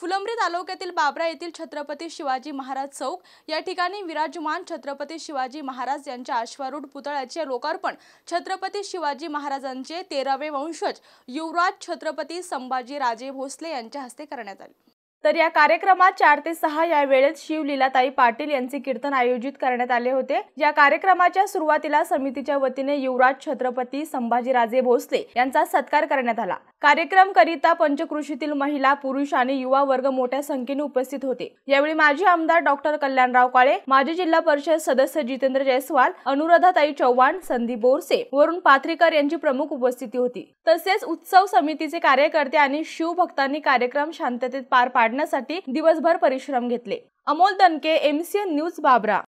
फुलंब्री तालुक्यातील बाबरा येथील छत्रपती शिवाजी महाराज चौक या ठिकाणी विराजमान छत्रपती शिवाजी महाराज यांच्या अश्वारूढ पुतळ्याचे लोकार्पण छत्रपती शिवाजी महाराजांचे तेरावे वंशज युवराज छत्रपती संभाजी राजे भोसले यांच्या हस्ते करण्यात आले तर या कार्यक्रमात चार ते सहा या वेळेत शिवलीलाताई पाटील यांचे कीर्तन आयोजित करण्यात आले होते या कार्यक्रमाच्या सुरुवातीला समितीच्या वतीने युवराज छत्रपती संभाजीराजे भोसले यांचा सत्कार करण्यात आला कार्यक्रम करिता पंचकृषीतील महिला पुरुष आणि युवा वर्ग मोठ्या संख्येने उपस्थित होते यावेळी माजी आमदार डॉक्टर कल्याणराव काळे माजी जिल्हा परिषद सदस्य जितेंद्र जयस्वाल अनुराधाताई चव्हाण संदीप बोरसे वरून पाथरीकर यांची प्रमुख उपस्थिती होती तसेच उत्सव समितीचे कार्यकर्ते आणि शिवभक्तांनी कार्यक्रम शांततेत पार पाडले काढण्यासाठी दिवसभर परिश्रम घेतले अमोल दनके एमसीएन न्यूज बाबरा